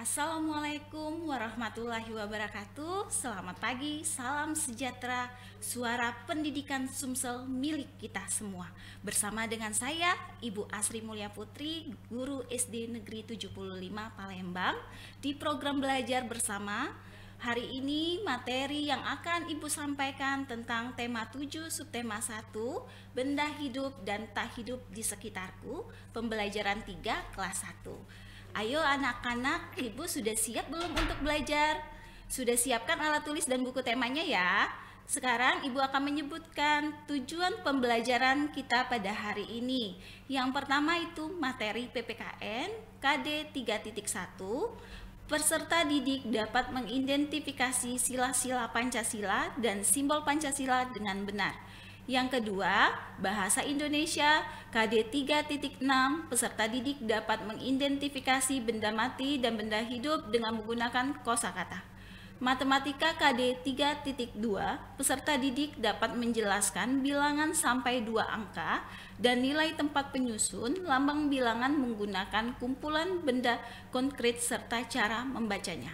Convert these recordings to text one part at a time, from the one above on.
Assalamualaikum warahmatullahi wabarakatuh. Selamat pagi, salam sejahtera, suara pendidikan Sumsel milik kita semua. Bersama dengan saya, Ibu Asri Mulya Putri, guru SD Negeri 75 Palembang, di program belajar bersama. Hari ini materi yang akan Ibu sampaikan tentang tema 7 subtema 1, benda hidup dan tak hidup di sekitarku, pembelajaran 3 kelas 1. Ayo anak-anak, ibu sudah siap belum untuk belajar? Sudah siapkan alat tulis dan buku temanya ya? Sekarang ibu akan menyebutkan tujuan pembelajaran kita pada hari ini. Yang pertama itu materi PPKN KD 3.1 Peserta didik dapat mengidentifikasi sila-sila Pancasila dan simbol Pancasila dengan benar. Yang kedua, Bahasa Indonesia KD 3.6 peserta didik dapat mengidentifikasi benda mati dan benda hidup dengan menggunakan kosakata. Matematika KD 3.2 peserta didik dapat menjelaskan bilangan sampai dua angka dan nilai tempat penyusun lambang bilangan menggunakan kumpulan benda konkret serta cara membacanya.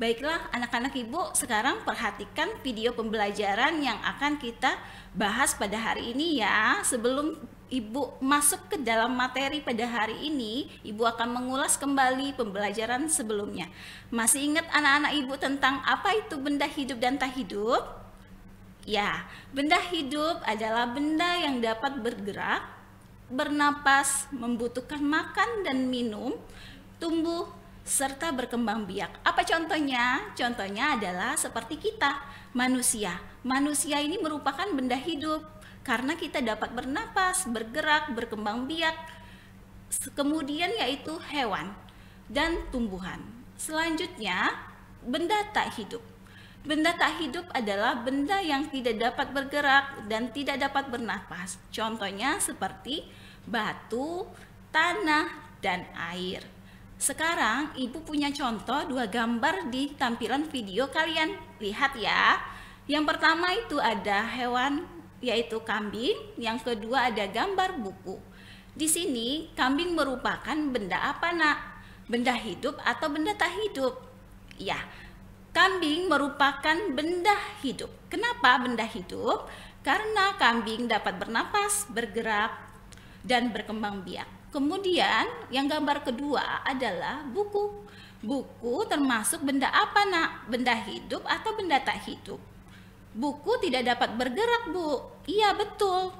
Baiklah, anak-anak ibu, sekarang perhatikan video pembelajaran yang akan kita bahas pada hari ini ya. Sebelum ibu masuk ke dalam materi pada hari ini, ibu akan mengulas kembali pembelajaran sebelumnya. Masih ingat anak-anak ibu tentang apa itu benda hidup dan tak hidup? Ya, benda hidup adalah benda yang dapat bergerak, bernapas, membutuhkan makan dan minum, tumbuh, serta berkembang biak. Apa contohnya? Contohnya adalah seperti kita, manusia. Manusia ini merupakan benda hidup karena kita dapat bernapas, bergerak, berkembang biak. Kemudian yaitu hewan dan tumbuhan. Selanjutnya, benda tak hidup. Benda tak hidup adalah benda yang tidak dapat bergerak dan tidak dapat bernapas. Contohnya seperti batu, tanah, dan air. Sekarang Ibu punya contoh dua gambar di tampilan video kalian. Lihat ya. Yang pertama itu ada hewan yaitu kambing, yang kedua ada gambar buku. Di sini kambing merupakan benda apa, Nak? Benda hidup atau benda tak hidup? Ya, kambing merupakan benda hidup. Kenapa benda hidup? Karena kambing dapat bernapas, bergerak, dan berkembang biak. Kemudian yang gambar kedua adalah buku. Buku termasuk benda apa nak? Benda hidup atau benda tak hidup? Buku tidak dapat bergerak, Bu. Iya, betul.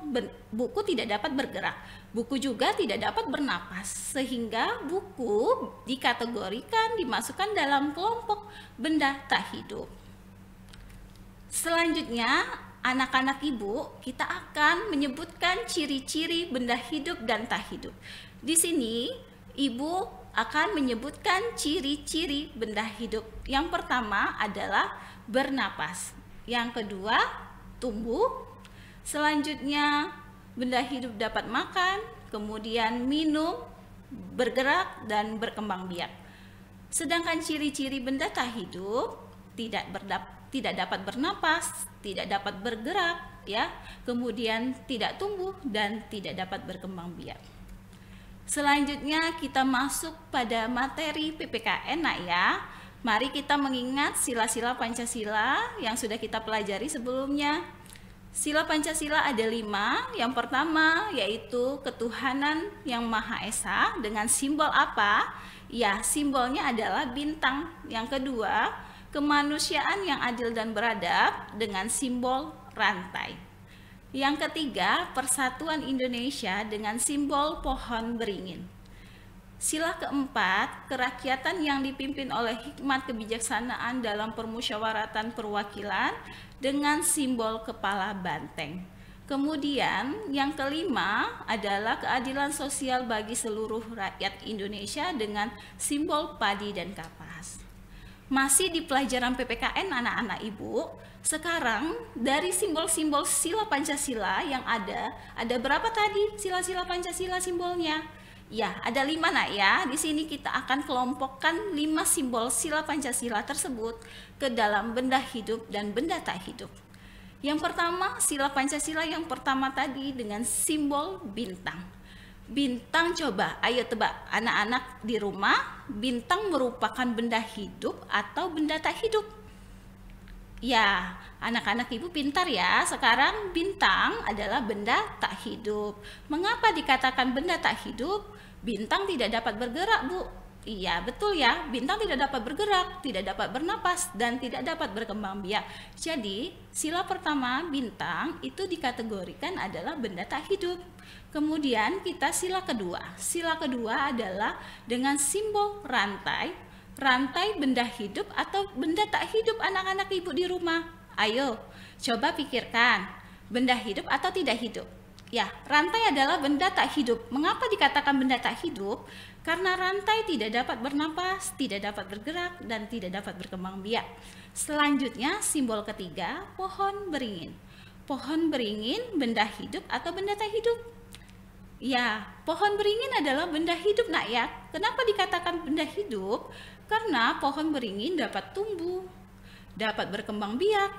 buku tidak dapat bergerak. Buku juga tidak dapat bernapas. Sehingga buku dikategorikan dimasukkan dalam kelompok benda tak hidup. Selanjutnya anak-anak ibu, kita akan menyebutkan ciri-ciri benda hidup dan tak hidup. Di sini, ibu akan menyebutkan ciri-ciri benda hidup. Yang pertama adalah bernapas. Yang kedua, tumbuh. Selanjutnya, benda hidup dapat makan, kemudian minum, bergerak, dan berkembang biak. Sedangkan ciri-ciri benda tak hidup tidak berdap tidak dapat bernapas, tidak dapat bergerak, ya. Kemudian tidak tumbuh dan tidak dapat berkembang biak. Selanjutnya kita masuk pada materi PPKN, Nak ya. Mari kita mengingat sila-sila Pancasila yang sudah kita pelajari sebelumnya. Sila Pancasila ada lima. Yang pertama yaitu ketuhanan yang Maha Esa dengan simbol apa? Ya, simbolnya adalah bintang. Yang kedua, kemanusiaan yang adil dan beradab dengan simbol rantai. Yang ketiga, persatuan Indonesia dengan simbol pohon beringin. Sila keempat, kerakyatan yang dipimpin oleh hikmat kebijaksanaan dalam permusyawaratan perwakilan dengan simbol kepala banteng. Kemudian, yang kelima adalah keadilan sosial bagi seluruh rakyat Indonesia dengan simbol padi dan kapas masih di pelajaran PPKN anak-anak ibu sekarang dari simbol-simbol sila Pancasila yang ada ada berapa tadi sila-sila Pancasila simbolnya ya ada lima nak ya di sini kita akan kelompokkan lima simbol sila Pancasila tersebut ke dalam benda hidup dan benda tak hidup yang pertama sila Pancasila yang pertama tadi dengan simbol bintang Bintang coba, ayo tebak anak-anak di rumah, bintang merupakan benda hidup atau benda tak hidup? Ya, anak-anak ibu pintar ya. Sekarang bintang adalah benda tak hidup. Mengapa dikatakan benda tak hidup? Bintang tidak dapat bergerak, Bu Iya, betul ya. Bintang tidak dapat bergerak, tidak dapat bernapas, dan tidak dapat berkembang biak. Jadi, sila pertama bintang itu dikategorikan adalah benda tak hidup. Kemudian kita sila kedua. Sila kedua adalah dengan simbol rantai, rantai benda hidup atau benda tak hidup anak-anak ibu di rumah. Ayo, coba pikirkan, benda hidup atau tidak hidup? Ya, rantai adalah benda tak hidup. Mengapa dikatakan benda tak hidup? Karena rantai tidak dapat bernapas, tidak dapat bergerak, dan tidak dapat berkembang biak. Selanjutnya, simbol ketiga, pohon beringin. Pohon beringin, benda hidup atau benda tak hidup? Ya, pohon beringin adalah benda hidup nak ya. Kenapa dikatakan benda hidup? Karena pohon beringin dapat tumbuh, dapat berkembang biak,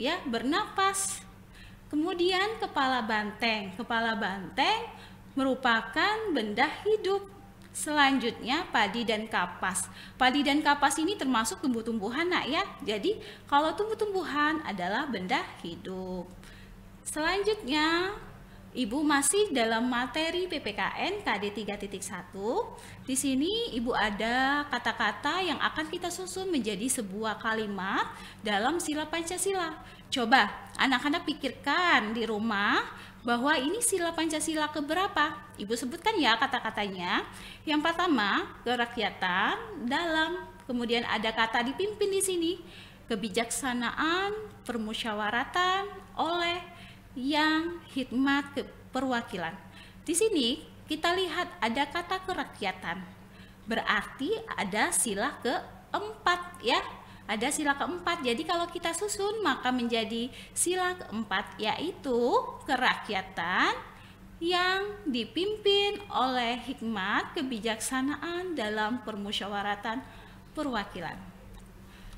ya, bernapas. Kemudian kepala banteng. Kepala banteng merupakan benda hidup Selanjutnya padi dan kapas. Padi dan kapas ini termasuk tumbuh-tumbuhan nak ya. Jadi kalau tumbuh-tumbuhan adalah benda hidup. Selanjutnya Ibu masih dalam materi PPKN KD 3.1. Di sini Ibu ada kata-kata yang akan kita susun menjadi sebuah kalimat dalam sila Pancasila. Coba anak-anak pikirkan di rumah bahwa ini sila Pancasila keberapa? Ibu sebutkan ya kata-katanya. Yang pertama, kerakyatan dalam, kemudian ada kata dipimpin di sini, kebijaksanaan, permusyawaratan, oleh, yang, hikmat, perwakilan. Di sini kita lihat ada kata kerakyatan. Berarti ada sila keempat ya ada sila keempat. Jadi kalau kita susun maka menjadi sila keempat yaitu kerakyatan yang dipimpin oleh hikmat kebijaksanaan dalam permusyawaratan perwakilan.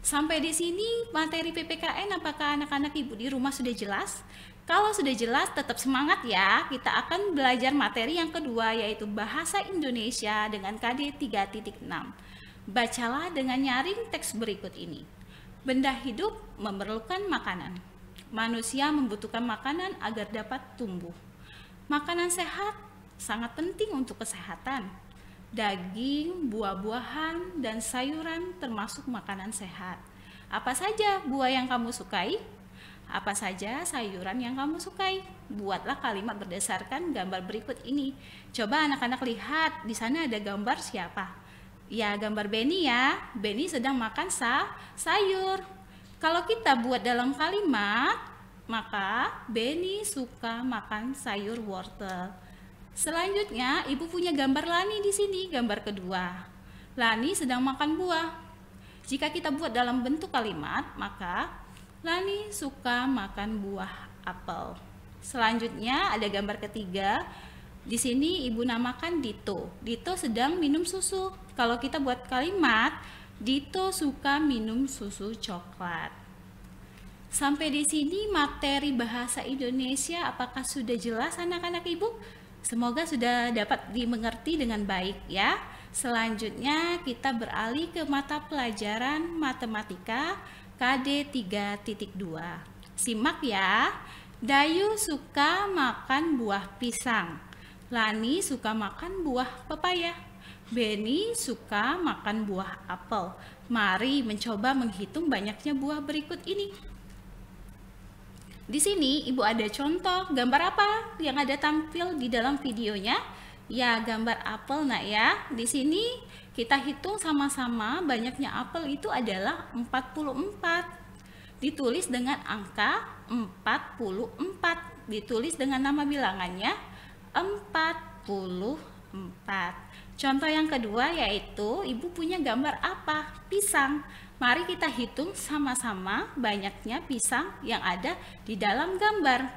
Sampai di sini materi PPKN apakah anak-anak ibu di rumah sudah jelas? Kalau sudah jelas, tetap semangat ya. Kita akan belajar materi yang kedua, yaitu bahasa Indonesia dengan KD 3.6. Bacalah dengan nyaring teks berikut ini. Benda hidup memerlukan makanan. Manusia membutuhkan makanan agar dapat tumbuh. Makanan sehat sangat penting untuk kesehatan. Daging, buah-buahan, dan sayuran termasuk makanan sehat. Apa saja buah yang kamu sukai? Apa saja sayuran yang kamu sukai? Buatlah kalimat berdasarkan gambar berikut ini. Coba anak-anak lihat, di sana ada gambar siapa? Ya, gambar Benny ya. Benny sedang makan sah sayur. Kalau kita buat dalam kalimat, maka Benny suka makan sayur wortel. Selanjutnya, ibu punya gambar Lani di sini, gambar kedua. Lani sedang makan buah. Jika kita buat dalam bentuk kalimat, maka Lani suka makan buah apel. Selanjutnya ada gambar ketiga. Di sini ibu namakan Dito. Dito sedang minum susu kalau kita buat kalimat Dito suka minum susu coklat. Sampai di sini materi bahasa Indonesia apakah sudah jelas anak-anak Ibu? Semoga sudah dapat dimengerti dengan baik ya. Selanjutnya kita beralih ke mata pelajaran matematika KD 3.2. Simak ya. Dayu suka makan buah pisang. Lani suka makan buah pepaya. Benny suka makan buah apel. Mari mencoba menghitung banyaknya buah berikut ini. Di sini ibu ada contoh gambar apa yang ada tampil di dalam videonya? Ya, gambar apel nak ya. Di sini kita hitung sama-sama banyaknya apel itu adalah 44. Ditulis dengan angka 44. Ditulis dengan nama bilangannya 44. Contoh yang kedua yaitu ibu punya gambar apa? Pisang. Mari kita hitung sama-sama banyaknya pisang yang ada di dalam gambar.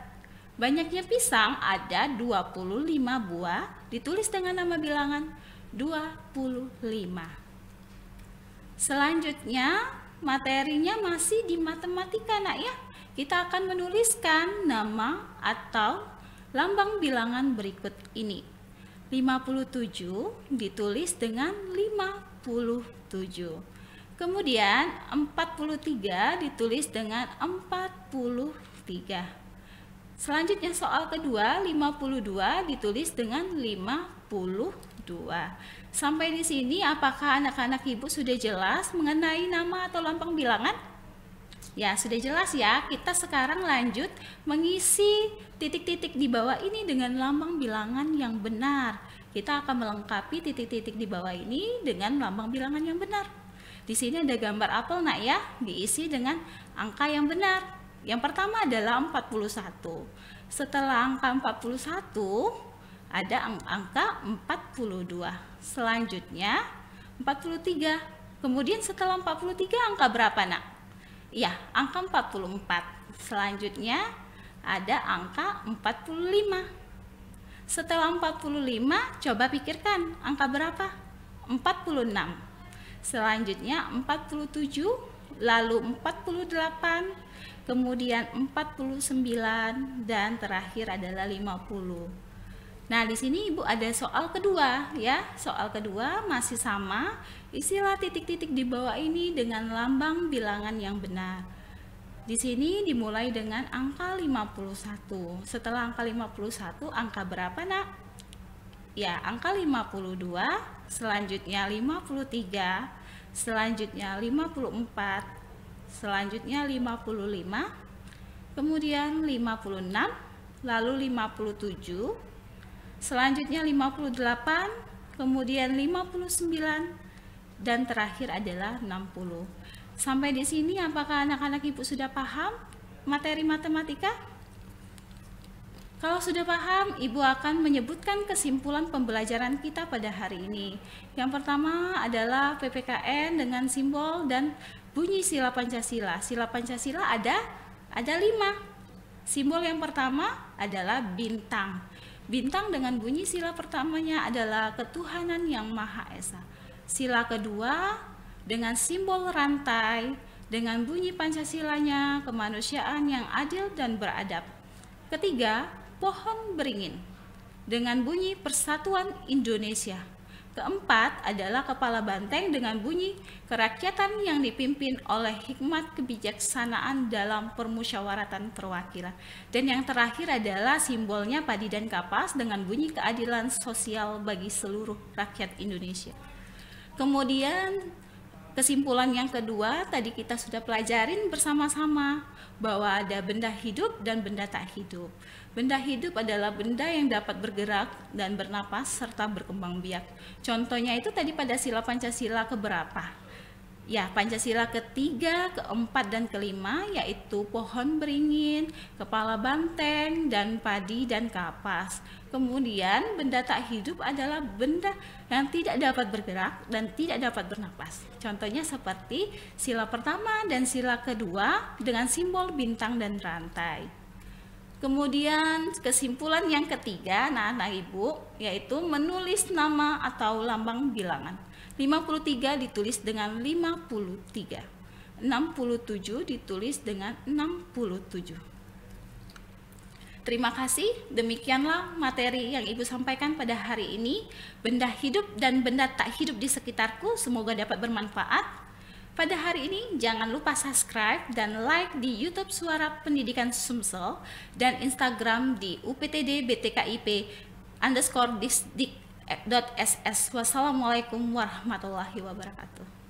Banyaknya pisang ada 25 buah, ditulis dengan nama bilangan 25. Selanjutnya, materinya masih di matematika, Nak ya. Kita akan menuliskan nama atau lambang bilangan berikut ini. 57 ditulis dengan 57. Kemudian 43 ditulis dengan 43. Selanjutnya soal kedua 52 ditulis dengan 52. Sampai di sini apakah anak-anak Ibu sudah jelas mengenai nama atau lambang bilangan? Ya, sudah jelas ya. Kita sekarang lanjut mengisi titik-titik di bawah ini dengan lambang bilangan yang benar. Kita akan melengkapi titik-titik di bawah ini dengan lambang bilangan yang benar. Di sini ada gambar apel, Nak ya. Diisi dengan angka yang benar. Yang pertama adalah 41. Setelah angka 41 ada angka 42. Selanjutnya 43. Kemudian setelah 43 angka berapa, Nak? ya angka 44 selanjutnya ada angka 45 setelah 45 coba pikirkan angka berapa 46 selanjutnya 47 lalu 48 kemudian 49 dan terakhir adalah 50 Nah, di sini Ibu ada soal kedua ya. Soal kedua masih sama, Isilah titik-titik di bawah ini dengan lambang bilangan yang benar. Di sini dimulai dengan angka 51. Setelah angka 51, angka berapa nak? Ya, angka 52, selanjutnya 53, selanjutnya 54, selanjutnya 55, kemudian 56, lalu 57, selanjutnya 58, kemudian 59, dan terakhir adalah 60. Sampai di sini apakah anak-anak Ibu sudah paham materi matematika? Kalau sudah paham, Ibu akan menyebutkan kesimpulan pembelajaran kita pada hari ini. Yang pertama adalah PPKN dengan simbol dan bunyi sila Pancasila. Sila Pancasila ada ada lima. Simbol yang pertama adalah bintang. Bintang dengan bunyi sila pertamanya adalah ketuhanan yang Maha Esa sila kedua dengan simbol rantai dengan bunyi Pancasilanya kemanusiaan yang adil dan beradab. Ketiga, pohon beringin dengan bunyi Persatuan Indonesia. Keempat adalah kepala banteng dengan bunyi kerakyatan yang dipimpin oleh hikmat kebijaksanaan dalam permusyawaratan perwakilan. Dan yang terakhir adalah simbolnya padi dan kapas dengan bunyi keadilan sosial bagi seluruh rakyat Indonesia. Kemudian kesimpulan yang kedua tadi kita sudah pelajarin bersama-sama bahwa ada benda hidup dan benda tak hidup. Benda hidup adalah benda yang dapat bergerak dan bernapas serta berkembang biak. Contohnya itu tadi pada sila Pancasila keberapa? Ya, Pancasila ketiga, keempat, dan kelima yaitu pohon beringin, kepala banteng, dan padi dan kapas. Kemudian benda tak hidup adalah benda yang tidak dapat bergerak dan tidak dapat bernapas. Contohnya seperti sila pertama dan sila kedua dengan simbol bintang dan rantai. Kemudian kesimpulan yang ketiga, nah anak ibu, yaitu menulis nama atau lambang bilangan. 53 ditulis dengan 53. 67 ditulis dengan 67. Terima kasih, demikianlah materi yang Ibu sampaikan pada hari ini. Benda hidup dan benda tak hidup di sekitarku semoga dapat bermanfaat pada hari ini, jangan lupa subscribe dan like di YouTube Suara Pendidikan Sumsel dan Instagram di UPTD BTKIP underscore disdik.ss. Wassalamualaikum warahmatullahi wabarakatuh.